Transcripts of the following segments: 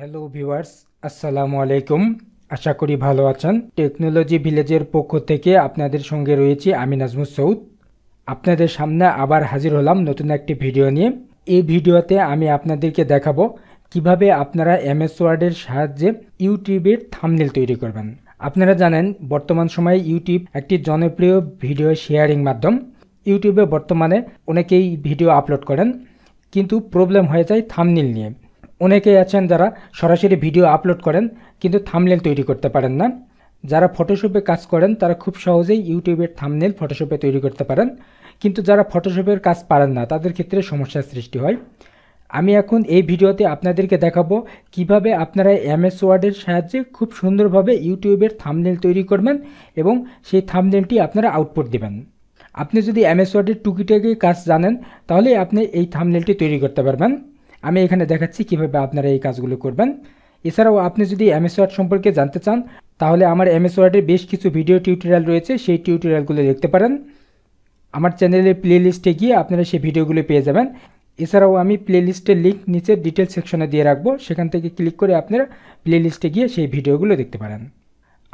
hello viewers আসসালামু আলাইকুম আশা করি ভালো আছেন টেকনোলজি ভিলেজের পক্ষ থেকে আপনাদের সঙ্গে রয়েছি আমি নাজমুল সৌদ আপনাদের সামনে আবার হাজির হলাম নতুন একটি ভিডিও নিয়ে এই ভিডিওতে আমি আপনাদেরকে দেখাবো কিভাবে আপনারা এমএস ওয়ার্ডের সাহায্যে ইউটিউবের থামনেল তৈরি করবেন আপনারা জানেন বর্তমান সময়ে ইউটিউব একটি জনপ্রিয় ভিডিও শেয়ারিং মাধ্যম ইউটিউবে বর্তমানে অনেকেই ভিডিও আপলোড করেন কিন্তু প্রবলেম হয়ে যায় থামনেল নিয়ে অনেকেই আছেন যারা সরাসরি ভিডিও আপলোড করেন কিন্তু থামনেল তৈরি করতে পারেন না যারা ফটোশপে কাজ করেন তারা খুব সহজেই ইউটিউবের থামনেল ফটোশপে তৈরি করতে পারেন কিন্তু যারা ফটোশপের কাজ পারেন না তাদের ক্ষেত্রে সমস্যার সৃষ্টি হয় আমি এখন এই ভিডিওতে আপনাদেরকে দেখাবো কিভাবে আপনারা এমএস ওয়ার্ডের সাহায্যে খুব সুন্দরভাবে ইউটিউবের থামনেল তৈরি করবেন এবং সেই থামনেলটি আপনারা আউটপুট দেবেন আপনি যদি এমএস ওয়ার্ডের টুকিটাকি কাজ জানেন তাহলে আপনি এই থামনেলটি তৈরি করতে পারবেন আমি এখানে দেখাচ্ছি কিভাবে আপনারা এই কাজগুলো করবেন এছাড়াও আপনি যদি এমএস ওয়ার্ড সম্পর্কে জানতে চান তাহলে আমার এমএস ওয়ার্ডের বেশ কিছু ভিডিও টিউটোরিয়াল রয়েছে সেই টিউটোরিয়ালগুলো দেখতে পারেন আমার চ্যানেলের প্লেলিস্টে গিয়ে আপনারা সেই ভিডিওগুলো পেয়ে যাবেন এছাড়াও আমি প্লেলিস্টের লিঙ্ক নিচে ডিটেল সেকশনে দিয়ে রাখবো সেখান থেকে ক্লিক করে আপনারা প্লেলিস্টে গিয়ে সেই ভিডিওগুলো দেখতে পারেন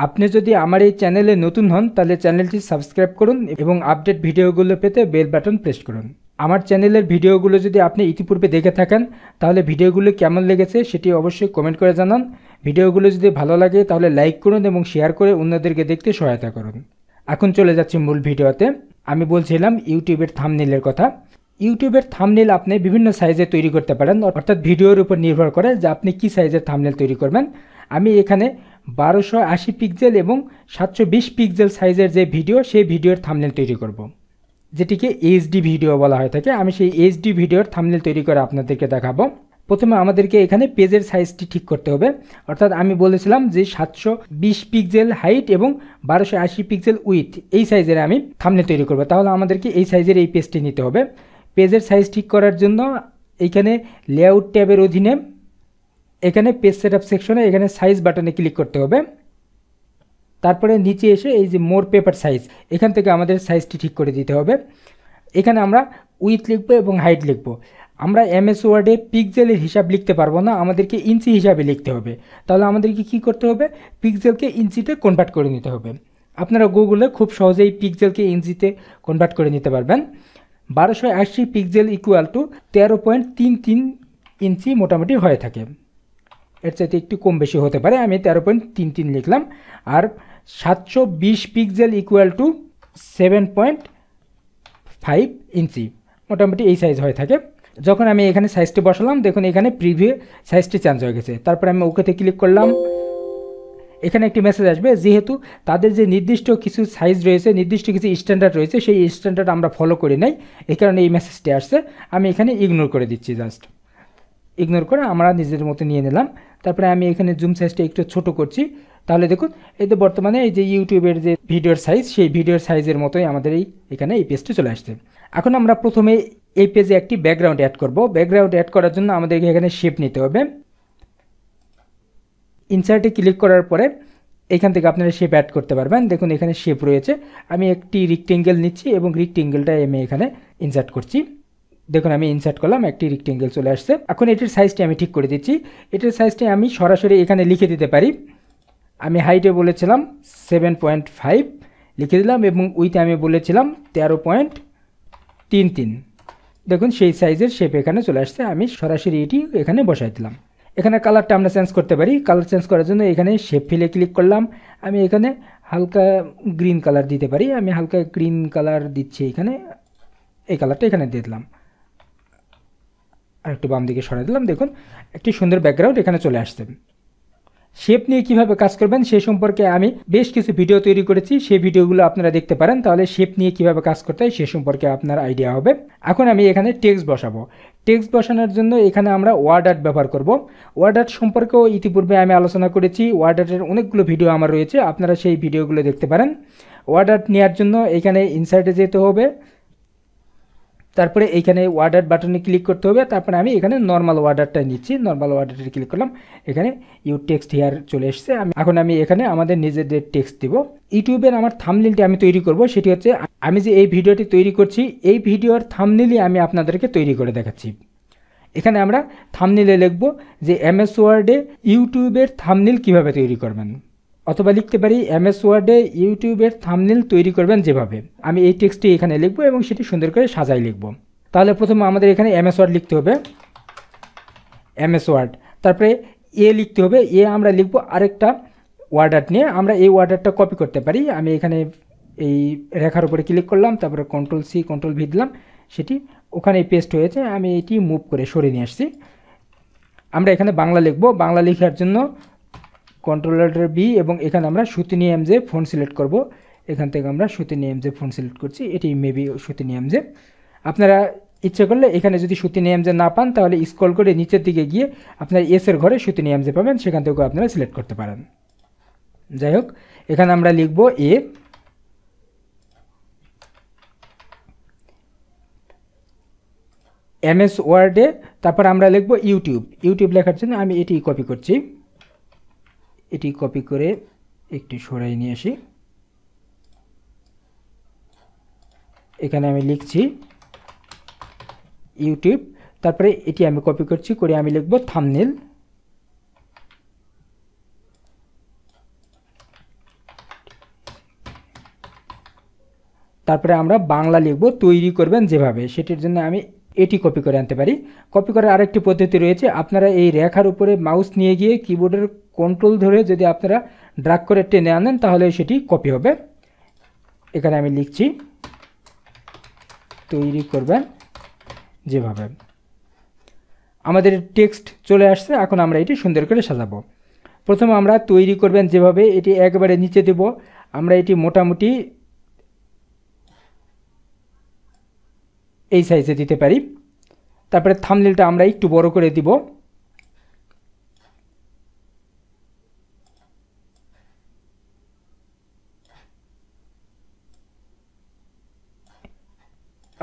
আপনি যদি আমার এই চ্যানেলে নতুন হন তাহলে চ্যানেলটি সাবস্ক্রাইব করুন এবং আপডেট ভিডিওগুলো পেতে বেল বাটন প্রেস করুন আমার চ্যানেলের ভিডিওগুলো যদি আপনি ইতিপূর্বে দেখে থাকেন তাহলে ভিডিওগুলো কেমন লেগেছে সেটি অবশ্যই কমেন্ট করে জানান ভিডিওগুলো যদি ভালো লাগে তাহলে লাইক করুন এবং শেয়ার করে অন্যদেরকে দেখতে সহায়তা করুন এখন চলে যাচ্ছি মূল ভিডিওতে আমি বলছিলাম ইউটিউবের থামনেলের কথা ইউটিউবের থামনেল আপনি বিভিন্ন সাইজে তৈরি করতে পারেন অর্থাৎ ভিডিওর উপর নির্ভর করে যে আপনি কী সাইজের থামনেল তৈরি করবেন আমি এখানে বারোশো আশি পিকজেল এবং সাতশো বিশ পিক্সেল সাইজের যে ভিডিও সেই ভিডিওর থামনেল তৈরি করব যেটিকে এইচডি ভিডিও বলা হয়ে থাকে আমি সেই এইচডি ভিডিওর থামনেল তৈরি করে আপনাদেরকে দেখাবো প্রথমে আমাদেরকে এখানে পেজের সাইজটি ঠিক করতে হবে অর্থাৎ আমি বলেছিলাম যে সাতশো বিশ পিক্সেল হাইট এবং বারোশো আশি পিক্সেল উইথ এই সাইজের আমি থামনেল তৈরি করবো তাহলে আমাদেরকে এই সাইজের এই পেজটি নিতে হবে পেজের সাইজ ঠিক করার জন্য এখানে লেআউট ট্যাবের অধীনে এখানে পেজ সেট আপ সেকশনে এখানে সাইজ বাটনে ক্লিক করতে হবে তারপরে নিচে এসে এই যে মোর পেপার সাইজ এখান থেকে আমাদের সাইজটি ঠিক করে দিতে হবে এখানে আমরা উইথ লিখবো এবং হাইট লিখবো আমরা এমএস ওয়ার্ডে পিকজেলের হিসাব লিখতে পারবো না আমাদেরকে ইঞ্চি হিসাবে লিখতে হবে তাহলে আমাদেরকে কি করতে হবে পিকজেলকে ইঞ্চিতে কনভার্ট করে নিতে হবে আপনারা গুগলে খুব সহজেই পিকজেলকে ইঞ্চিতে কনভার্ট করে নিতে পারবেন বারোশো আশি পিকজেল ইকুয়াল টু তেরো পয়েন্ট তিন তিন ইঞ্চি মোটামুটি হয়ে থাকে এর চাইতে একটু কম বেশি হতে পারে আমি তেরো পয়েন্ট তিন তিন লিখলাম আর সাতশো বিশ pixel equal to seven point five inch মোটামুটি এই সাইজ হয়ে থাকে যখন আমি এখানে সাইজটি বসালাম দেখুন এখানে প্রিভিউ সাইজটি চেঞ্জ হয়ে গেছে তারপরে আমি ওকেতে ক্লিক করলাম এখানে একটি মেসেজ আসবে যেহেতু তাদের যে নির্দিষ্ট কিছু সাইজ রয়েছে নির্দিষ্ট কিছু স্ট্যান্ডার্ড রয়েছে সেই স্ট্যান্ডার্ড আমরা ফলো করি নাই এই কারণে এই মেসেজটি আসছে আমি এখানে ইগনোর করে দিচ্ছি জাস্ট ইগনোর করে আমরা নিজের মতো নিয়ে নিলাম তারপরে আমি এখানে জুম সাইজটা একটু ছোট করছি তাহলে দেখুন এই তো বর্তমানে এই যে ইউটিউবের যে ভিডিওর সাইজ সেই ভিডিওর সাইজের মতোই আমাদের এই এখানে এই পেজটি চলে আসছে এখন আমরা প্রথমে এই পেজে একটি ব্যাকগ্রাউন্ড অ্যাড করব ব্যাকগ্রাউন্ড অ্যাড করার জন্য আমাদেরকে এখানে শেপ নিতে হবে ইনসার্টে ক্লিক করার পরে এখান থেকে আপনারা শেপ অ্যাড করতে পারবেন দেখুন এখানে শেপ রয়েছে আমি একটি রিক্টেঙ্গেল নিচ্ছি এবং রিক্টেঙ্গেলটা আমি এখানে ইনসার্ট করছি দেখুন আমি ইনসার্ট করলাম একটি রিক্টেঙ্গেল চলে আসছে এখন এটির সাইজটি আমি ঠিক করে দিচ্ছি এটির সাইজটি আমি সরাসরি এখানে লিখে দিতে পারি আমি হাইটে বলেছিলাম সেভেন পয়েন্ট ফাইভ লিখে দিলাম এবং উইথে আমি বলেছিলাম তেরো পয়েন্ট তিন তিন দেখুন সেই সাইজের শেপ এখানে চলে আসছে আমি সরাসরি এটি এখানে বসাই দিলাম এখানে কালারটা আমরা চেঞ্জ করতে পারি কালার চেঞ্জ করার জন্য এখানে শেপ ফিলে ক্লিক করলাম আমি এখানে হালকা গ্রিন কালার দিতে পারি আমি হালকা গ্রিন কালার দিচ্ছি এখানে এই কালারটা এখানে দিয়ে দিলাম আর একটু বাম দিকে সরাই দিলাম দেখুন একটি সুন্দর ব্যাকগ্রাউন্ড এখানে চলে আসতে শেপ নিয়ে কিভাবে কাজ করবেন সে সম্পর্কে আমি বেশ কিছু ভিডিও তৈরি করেছি সেই ভিডিওগুলো আপনারা দেখতে পারেন তাহলে শেপ নিয়ে কিভাবে কাজ করতে হয় সে সম্পর্কে আপনার আইডিয়া হবে এখন আমি এখানে টেক্সট বসাবো টেক্সট বসানোর জন্য এখানে আমরা ওয়ার্ড আর্ট ব্যবহার করব ওয়ার্ড আর্ট সম্পর্কেও ইতিপূর্বে আমি আলোচনা করেছি ওয়ার্ড আর্টের অনেকগুলো ভিডিও আমার রয়েছে আপনারা সেই ভিডিওগুলো দেখতে পারেন ওয়ার্ড আর্ট নেওয়ার জন্য এখানে ইনসাইটে যেতে হবে তারপরে এইখানে ওয়ার্ডার বাটনে ক্লিক করতে হবে তারপরে আমি এখানে নর্মাল ওয়ার্ডারটা নিচ্ছি নর্মাল ওয়ার্ডারটা ক্লিক করলাম এখানে ইউ টেক্সট হিয়ার চলে এসছে আমি এখন আমি এখানে আমাদের নিজেদের টেক্সট দিব ইউটিউবের আমার থামলিলটি আমি তৈরি করব সেটি হচ্ছে আমি যে এই ভিডিওটি তৈরি করছি এই ভিডিওর থামলিলই আমি আপনাদেরকে তৈরি করে দেখাচ্ছি এখানে আমরা থামনিলে লিখব যে এমএস ওয়ার্ডে ইউটিউবের থামনিল কিভাবে তৈরি করবেন অথবা লিখতে পারি এমএস ওয়ার্ডে ইউটিউবের থামনেল তৈরি করবেন যেভাবে আমি এই টেক্সটি এখানে লিখব এবং সেটি সুন্দর করে সাজাই লিখব তাহলে প্রথমে আমাদের এখানে এমএস ওয়ার্ড লিখতে হবে এমএস ওয়ার্ড তারপরে এ লিখতে হবে এ আমরা লিখব আরেকটা ওয়ার্ডার নিয়ে আমরা এই ওয়ার্ডারটা কপি করতে পারি আমি এখানে এই রেখার উপরে ক্লিক করলাম তারপরে কন্ট্রোল সি কন্ট্রোল ভি দিলাম সেটি ওখানে পেস্ট হয়েছে আমি এটি মুভ করে সরে নিয়ে আসছি আমরা এখানে বাংলা লিখব বাংলা লেখার জন্য কন্ট্রোল বি এবং এখানে আমরা সুতিনি এমজে ফোন সিলেক্ট করব এখান থেকে আমরা সুতিনি এমজে ফোন সিলেক্ট করছি এটি মেবি সুতিনি এমজে আপনারা ইচ্ছে করলে এখানে যদি সুতিনি এমজে না পান তাহলে স্ক্রল করে নিচের দিকে গিয়ে আপনার এসের ঘরে সুতিনি এমজে পাবেন সেখান থেকেও আপনারা সিলেক্ট করতে পারেন যাই হোক এখানে আমরা লিখব এ এস ওয়ার্ডে তারপর আমরা লিখব ইউটিউব ইউটিউব লেখার জন্য আমি এটি কপি করছি এটি কপি করে একটি সরাই নিয়ে আসি এখানে আমি লিখছি ইউটিউব তারপরে এটি আমি কপি করছি করে আমি লিখব থামনেল তারপরে আমরা বাংলা লিখব তৈরি করবেন যেভাবে সেটির জন্য আমি এটি কপি করে আনতে পারি কপি করার আরেকটি পদ্ধতি রয়েছে আপনারা এই রেখার উপরে মাউস নিয়ে গিয়ে কিবোর্ডের কন্ট্রোল ধরে যদি আপনারা ড্রাগ করে টেনে আনেন তাহলে সেটি কপি হবে এখানে আমি লিখছি তৈরি করবেন যেভাবে আমাদের টেক্সট চলে আসছে এখন আমরা এটি সুন্দর করে সাজাবো প্রথমে আমরা তৈরি করবেন যেভাবে এটি একবারে নিচে দেব আমরা এটি মোটামুটি এই সাইজে দিতে পারি তারপরে থামলিলটা আমরা একটু বড় করে দিব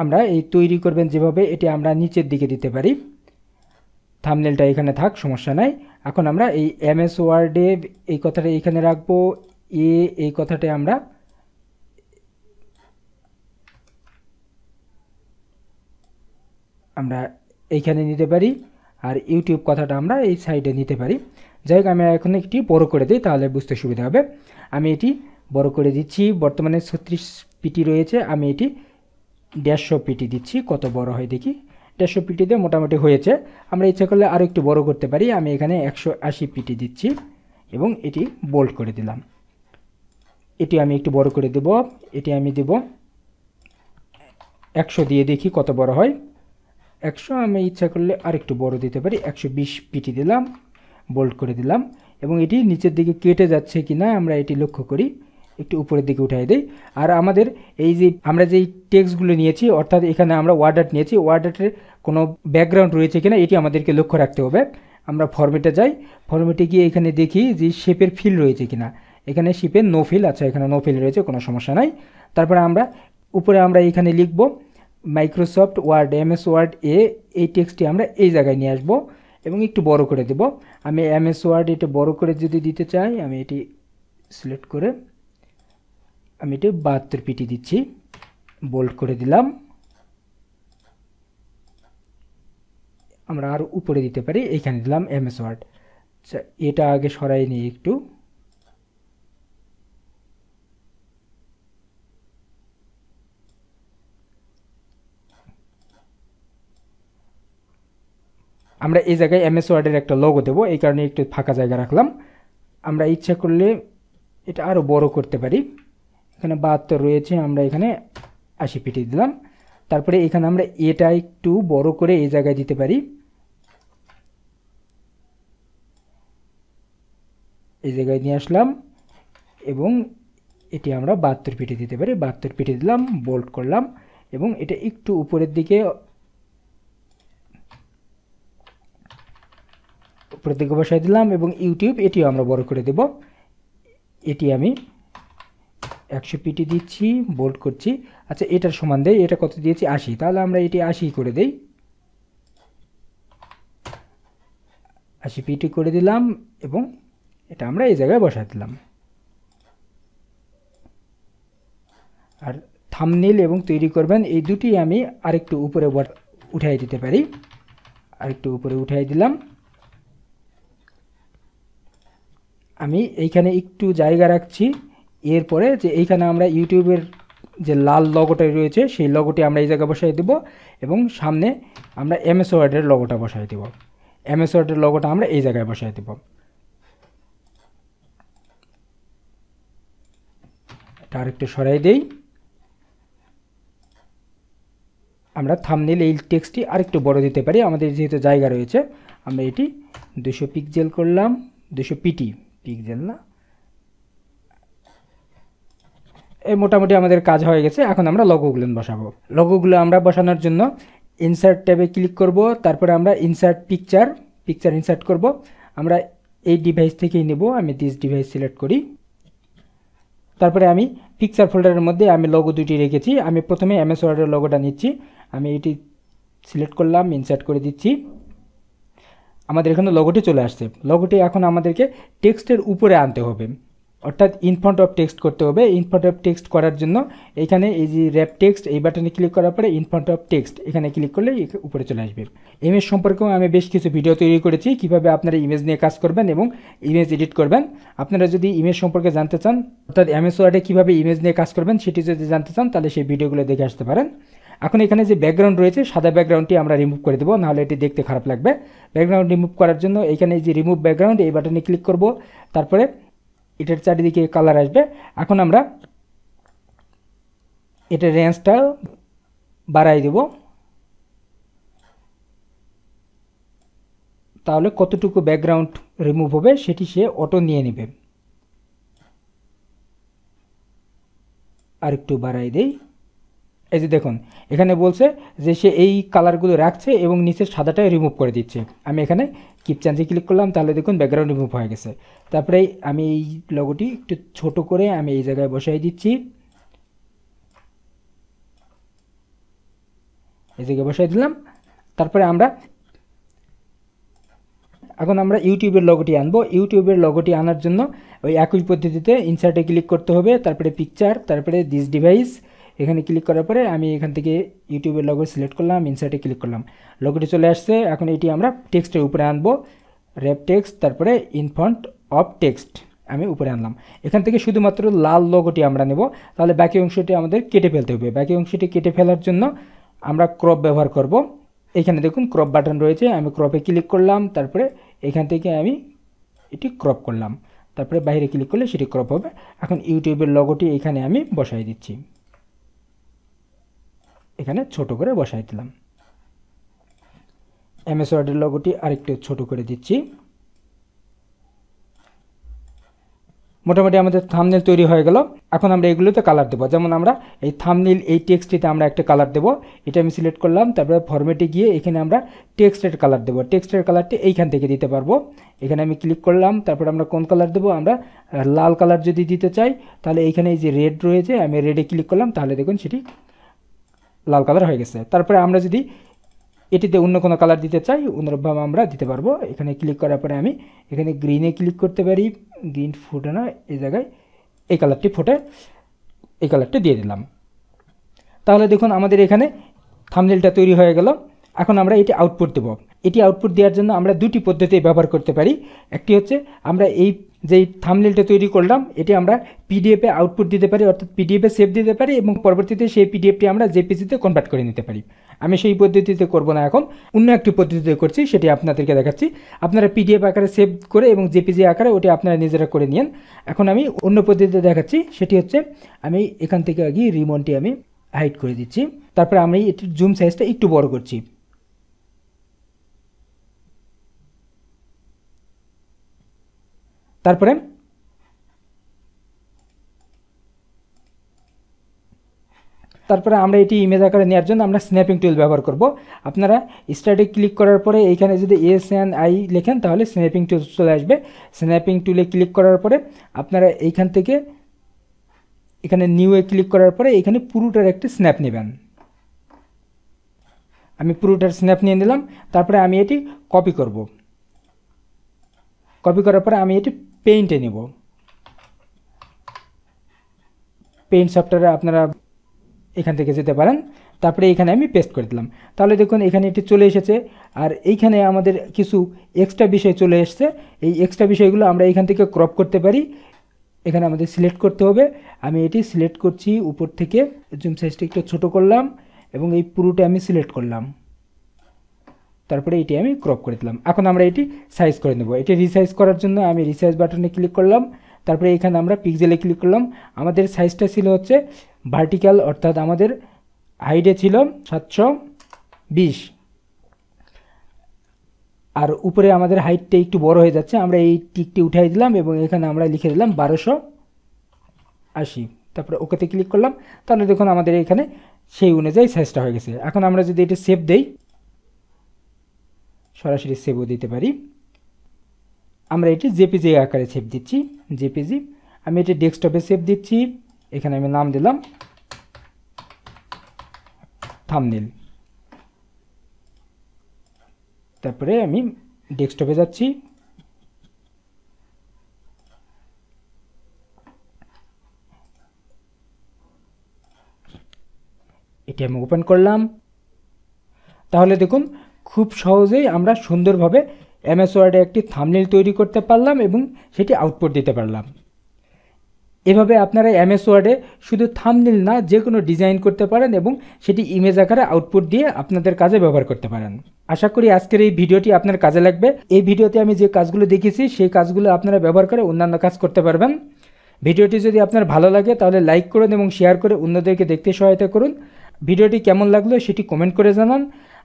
আমরা এই তৈরি করবেন যেভাবে এটি আমরা নিচের দিকে দিতে পারি থামনেলটা এখানে থাক সমস্যা নাই এখন আমরা এই এম এস ওয়ার্ডে এই কথাটা এখানে রাখবো এ এই কথাটা আমরা আমরা এইখানে নিতে পারি আর ইউটিউব কথাটা আমরা এই সাইডে নিতে পারি যাই হোক আমি এখন একটি বড় করে দিই তাহলে বুঝতে সুবিধা হবে আমি এটি বড় করে দিচ্ছি বর্তমানে ছত্রিশ পিটি রয়েছে আমি এটি দেড়শো পিটি দিচ্ছি কত বড় হয় দেখি দেড়শো পিটিতে মোটামুটি হয়েছে আমরা ইচ্ছা করলে আরও একটু বড় করতে পারি আমি এখানে একশো আশি পিটি দিচ্ছি এবং এটি বোল্ড করে দিলাম এটি আমি একটু বড় করে দেব এটি আমি দেব একশো দিয়ে দেখি কত বড় হয় একশো আমি ইচ্ছা করলে আরেকটু বড় দিতে পারি একশো বিশ পিটি দিলাম বোল্ড করে দিলাম এবং এটি নিচের দিকে কেটে যাচ্ছে কি না আমরা এটি লক্ষ্য করি একটু উপরের দিকে উঠাই দিই আর আমাদের এই যে আমরা যেই টেক্সটগুলো নিয়েছি অর্থাৎ এখানে আমরা ওয়ার্ডার নিয়েছি ওয়ার্ডারের কোনো ব্যাকগ্রাউন্ড রয়েছে কিনা এটি আমাদেরকে লক্ষ্য রাখতে হবে আমরা ফর্মেটে যাই ফর্মেটে গিয়ে এখানে দেখি যে শেপের ফিল রয়েছে কিনা এখানে শেপের নো ফিল আচ্ছা এখানে নো ফিল রয়েছে কোনো সমস্যা নাই তারপরে আমরা উপরে আমরা এখানে লিখবো মাইক্রোসফট ওয়ার্ড এমএস ওয়ার্ড এ এই টেক্সটি আমরা এই জায়গায় নিয়ে আসবো এবং একটু বড় করে দেব আমি এমএস ওয়ার্ড এটা বড় করে যদি দিতে চাই আমি এটি সিলেক্ট করে আমি এটি বাহাত্তর পিটি দিচ্ছি বোল্ড করে দিলাম আমরা আরও উপরে দিতে পারি এখানে দিলাম এমএস ওয়ার্ড আচ্ছা, এটা আগে সরাই নিই একটু আমরা এই জায়গায় এমএস ওয়ার্ডের একটা লগো দেবো এই কারণে একটু ফাঁকা জায়গা রাখলাম আমরা ইচ্ছা করলে এটা আরও বড় করতে পারি এখানে বাহাত্তর রয়েছে আমরা এখানে আশি পিটি দিলাম তারপরে এখানে আমরা এটা একটু বড় করে এই জায়গায় দিতে পারি এই জায়গায় নিয়ে আসলাম এবং এটি আমরা বাহাত্তর পিটি দিতে পারি বাহাত্তর পিটি দিলাম বোল্ট করলাম এবং এটা একটু উপরের দিকে প্রতীক বসায় দিলাম এবং ইউটিউব এটিও আমরা বড় করে দেব এটি আমি একশো পিটি দিচ্ছি বোল্ড করছি আচ্ছা এটার সমান দেয় এটা কত দিয়েছি আশি তাহলে আমরা এটি আশি করে দেই আশি পিটি করে দিলাম এবং এটা আমরা এই জায়গায় বসা দিলাম আর থামনেল এবং তৈরি করবেন এই দুটি আমি আরেকটু উপরে উঠাই দিতে পারি আরেকটু উপরে উঠাই দিলাম আমি এইখানে একটু জায়গা রাখছি এরপরে যে এইখানে আমরা ইউটিউবের যে লাল লগোটা রয়েছে সেই লগোটি আমরা এই জায়গায় বসাই দেব এবং সামনে আমরা এমএস ওয়ার্ডের লগোটা বসাই দেব এমএস ওয়ার্ডের লগোটা আমরা এই জায়গায় বসাই দেব এটা আরেকটু সরাই দেই আমরা থামনেল এই টেক্সটটি আরেকটু বড় দিতে পারি আমাদের যেহেতু জায়গা রয়েছে আমরা এটি দুশো পিকজেল করলাম দুশো পিটি পিকজেল না এই মোটামুটি আমাদের কাজ হয়ে গেছে এখন আমরা লগোগুলো বসাবো লগোগুলো আমরা বসানোর জন্য ইনসার্ট ট্যাবে ক্লিক করব তারপরে আমরা ইনসার্ট পিকচার পিকচার ইনসার্ট করব আমরা এই ডিভাইস থেকেই নেব আমি দিস ডিভাইস সিলেক্ট করি তারপরে আমি পিকচার ফোল্ডারের মধ্যে আমি লগো দুটি রেখেছি আমি প্রথমে এমএস ওয়ার্ডের লগোটা নিচ্ছি আমি এটি সিলেক্ট করলাম ইনসার্ট করে দিচ্ছি আমাদের এখানে লগোটি চলে আসছে লগোটি এখন আমাদেরকে টেক্সটের উপরে আনতে হবে অর্থাৎ ইনফ্রন্ট অফ টেক্সট করতে হবে ইনফ্রন্ট অফ টেক্সট করার জন্য এখানে এই যে র্যাপ টেক্সট এই বাটনে ক্লিক করার পরে ইনফ্রন্ট অফ টেক্সট এখানে ক্লিক করলে উপরে চলে আসবে ইমেজ সম্পর্কেও আমি বেশ কিছু ভিডিও তৈরি করেছি কিভাবে আপনারা ইমেজ নিয়ে কাজ করবেন এবং ইমেজ এডিট করবেন আপনারা যদি ইমেজ সম্পর্কে জানতে চান অর্থাৎ এমএস ওয়ার্ডে কীভাবে ইমেজ নিয়ে কাজ করবেন সেটি যদি জানতে চান তাহলে সেই ভিডিওগুলো দেখে আসতে পারেন এখন এখানে যে ব্যাকগ্রাউন্ড রয়েছে সাদা ব্যাকগ্রাউন্ডটি আমরা রিমুভ করে দেবো নাহলে এটি দেখতে খারাপ লাগবে ব্যাকগ্রাউন্ড রিমুভ করার জন্য এখানে যে রিমুভ ব্যাকগ্রাউন্ড এই বাটনে ক্লিক করব তারপরে এটার চারিদিকে কালার আসবে এখন আমরা এটার রেঞ্জটা বাড়াই দেব তাহলে কতটুকু ব্যাকগ্রাউন্ড রিমুভ হবে সেটি সে অটো নিয়ে নেবে আরেকটু বাড়াই দেয় এই যে দেখুন এখানে বলছে যে সে এই কালারগুলো রাখছে এবং নিচের সাদাটা রিমুভ করে দিচ্ছে আমি এখানে কিপ চান্সে ক্লিক করলাম তাহলে দেখুন ব্যাকগ্রাউন্ড রিমুভ হয়ে গেছে তারপরে আমি এই লগোটি একটু ছোট করে আমি এই জায়গায় বসাই দিচ্ছি এই জায়গায় বসাই দিলাম তারপরে আমরা এখন আমরা ইউটিউবের লগোটি আনবো ইউটিউবের লগোটি আনার জন্য ওই একই পদ্ধতিতে ইনসার্টে ক্লিক করতে হবে তারপরে পিকচার তারপরে দিস ডিভাইস এখানে ক্লিক করার পরে আমি এখান থেকে ইউটিউবের লগো সিলেক্ট করলাম ইনসার্টে ক্লিক করলাম লগোটি চলে আসছে এখন এটি আমরা টেক্সটের উপরে আনবো র্যাপ টেক্সট তারপরে ইনফন্ট অফ টেক্সট আমি উপরে আনলাম এখান থেকে শুধুমাত্র লাল লগোটি আমরা নেব তাহলে বাকি অংশটি আমাদের কেটে ফেলতে হবে বাকি অংশটি কেটে ফেলার জন্য আমরা ক্রপ ব্যবহার করব এখানে দেখুন ক্রপ বাটন রয়েছে আমি ক্রপে ক্লিক করলাম তারপরে এখান থেকে আমি এটি ক্রপ করলাম তারপরে বাইরে ক্লিক করলে সেটি ক্রপ হবে এখন ইউটিউবের লগোটি এখানে আমি বসাই দিচ্ছি এখানে ছোট করে বসাই দিলাম এমএস ওয়ার্ডের লোগোটি আরেকটু ছোট করে দিচ্ছি মোটামুটি আমাদের থামনেল তৈরি হয়ে গেল এখন আমরা এগুলোতে কালার দেবো যেমন আমরা এই থামনেল এই টেক্সটিতে আমরা একটা কালার দেবো এটা আমি সিলেক্ট করলাম তারপরে ফরম্যাটে গিয়ে এখানে আমরা টেক্সটের কালার দেবো টেক্সটের কালারটি এইখান থেকে দিতে পারবো এখানে আমি ক্লিক করলাম তারপরে আমরা কোন কালার দেবো আমরা লাল কালার যদি দিতে চাই তাহলে এইখানে এই যে রেড রয়েছে আমি রেডে ক্লিক করলাম তাহলে দেখুন সেটি লাল কালার হয়ে গেছে তারপরে আমরা যদি এটিতে অন্য কোনো কালার দিতে চাই অন্যরকমভাবে আমরা দিতে পারবো এখানে ক্লিক করার পরে আমি এখানে গ্রিনে ক্লিক করতে পারি গ্রিন ফুটে না এই জায়গায় এই কালারটি ফুটে এই কালারটি দিয়ে দিলাম তাহলে দেখুন আমাদের এখানে থামনেলটা তৈরি হয়ে গেল এখন আমরা এটি আউটপুট দেব এটি আউটপুট দেওয়ার জন্য আমরা দুটি পদ্ধতি ব্যবহার করতে পারি একটি হচ্ছে আমরা এই যেই থামনেলটা তৈরি করলাম এটি আমরা পিডিএফে আউটপুট দিতে পারি অর্থাৎ পিডিএফে সেভ দিতে পারি এবং পরবর্তীতে সেই পিডিএফটি আমরা জেপিসিতে কনভার্ট করে নিতে পারি আমি সেই পদ্ধতিতে করব না এখন অন্য একটি পদ্ধতিতে করছি সেটি আপনাদেরকে দেখাচ্ছি আপনারা পিডিএফ আকারে সেভ করে এবং জেপিজি আকারে ওটি আপনারা নিজেরা করে নিন এখন আমি অন্য পদ্ধতিতে দেখাচ্ছি সেটি হচ্ছে আমি এখান থেকে আগে রিমনটি আমি হাইট করে দিচ্ছি তারপরে আমি এটির জুম সাইজটা একটু বড় করছি তারপরে তারপরে আমরা এটি ইমেজ আকারে নেয়ার জন্য আমরা স্ন্যাপিং টুল ব্যবহার করব আপনারা স্টার্টে ক্লিক করার পরে এখানে যদি এস এন আই লেখেন তাহলে স্ন্যাপিং টুল চলে আসবে স্ন্যাপিং টুলে ক্লিক করার পরে আপনারা এইখান থেকে এখানে নিউ এ ক্লিক করার পরে এখানে পুরোটার একটা স্ন্যাপ নেবেন আমি পুরোটার স্ন্যাপ নিয়ে নিলাম তারপরে আমি এটি কপি করব কপি করার পর আমি এটি পেইন্টে নেব পেইন্ট সফটওয়্যারে আপনারা এখান থেকে যেতে পারেন তারপরে এখানে আমি পেস্ট করে দিলাম তাহলে দেখুন এখানে এটি চলে এসেছে আর এইখানে আমাদের কিছু এক্সট্রা বিষয় চলে এসছে এই এক্সট্রা বিষয়গুলো আমরা এখান থেকে ক্রপ করতে পারি এখানে আমাদের সিলেক্ট করতে হবে আমি এটি সিলেক্ট করছি উপর থেকে জুম সাইজটি একটু ছোটো করলাম এবং এই পুরোটা আমি সিলেক্ট করলাম তারপরে এটি আমি ক্রপ করে দিলাম এখন আমরা এটি সাইজ করে নেব এটি রিসাইজ করার জন্য আমি রিসাইজ বাটনে ক্লিক করলাম তারপরে এখানে আমরা পিক্সেলে ক্লিক করলাম আমাদের সাইজটা ছিল হচ্ছে ভার্টিক্যাল অর্থাৎ আমাদের হাইটে ছিল সাতশো বিশ আর উপরে আমাদের হাইটটা একটু বড় হয়ে যাচ্ছে আমরা এই টিকটি উঠাই দিলাম এবং এখানে আমরা লিখে দিলাম বারোশো আশি তারপরে ওকেতে ক্লিক করলাম তাহলে দেখুন আমাদের এখানে সেই অনুযায়ী সাইজটা হয়ে গেছে এখন আমরা যদি এটা সেভ দেই সরাসরি সেভও দিতে পারি আমরা এটি জেপিজি আকারে সেভ দিচ্ছি জেপিজি আমি এটি ডেস্কটপে সেভ দিচ্ছি এখানে আমি নাম দিলাম থামনেল তারপরে আমি ডেস্কটপে যাচ্ছি এটি আমি ওপেন করলাম তাহলে দেখুন খুব সহজেই আমরা সুন্দরভাবে এমএস ওয়ার্ডে একটি থামনেল তৈরি করতে পারলাম এবং সেটি আউটপুট দিতে পারলাম এভাবে আপনারা এমএস ওয়ার্ডে শুধু থামনেল না যে কোনো ডিজাইন করতে পারেন এবং সেটি ইমেজ আকারে আউটপুট দিয়ে আপনাদের কাজে ব্যবহার করতে পারেন আশা করি আজকের এই ভিডিওটি আপনার কাজে লাগবে এই ভিডিওতে আমি যে কাজগুলো দেখেছি সেই কাজগুলো আপনারা ব্যবহার করে অন্যান্য কাজ করতে পারবেন ভিডিওটি যদি আপনার ভালো লাগে তাহলে লাইক করুন এবং শেয়ার করে অন্যদেরকে দেখতে সহায়তা করুন ভিডিওটি কেমন লাগলো সেটি কমেন্ট করে জানান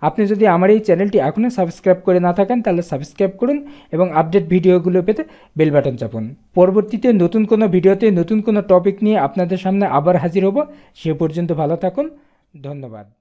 আপনি যদি আমার এই চ্যানেলটি এখনও সাবস্ক্রাইব করে না থাকেন তাহলে সাবস্ক্রাইব করুন এবং আপডেট ভিডিওগুলো পেতে বেল বাটন চাপুন পরবর্তীতে নতুন কোনো ভিডিওতে নতুন কোনো টপিক নিয়ে আপনাদের সামনে আবার হাজির হব সে পর্যন্ত ভালো থাকুন ধন্যবাদ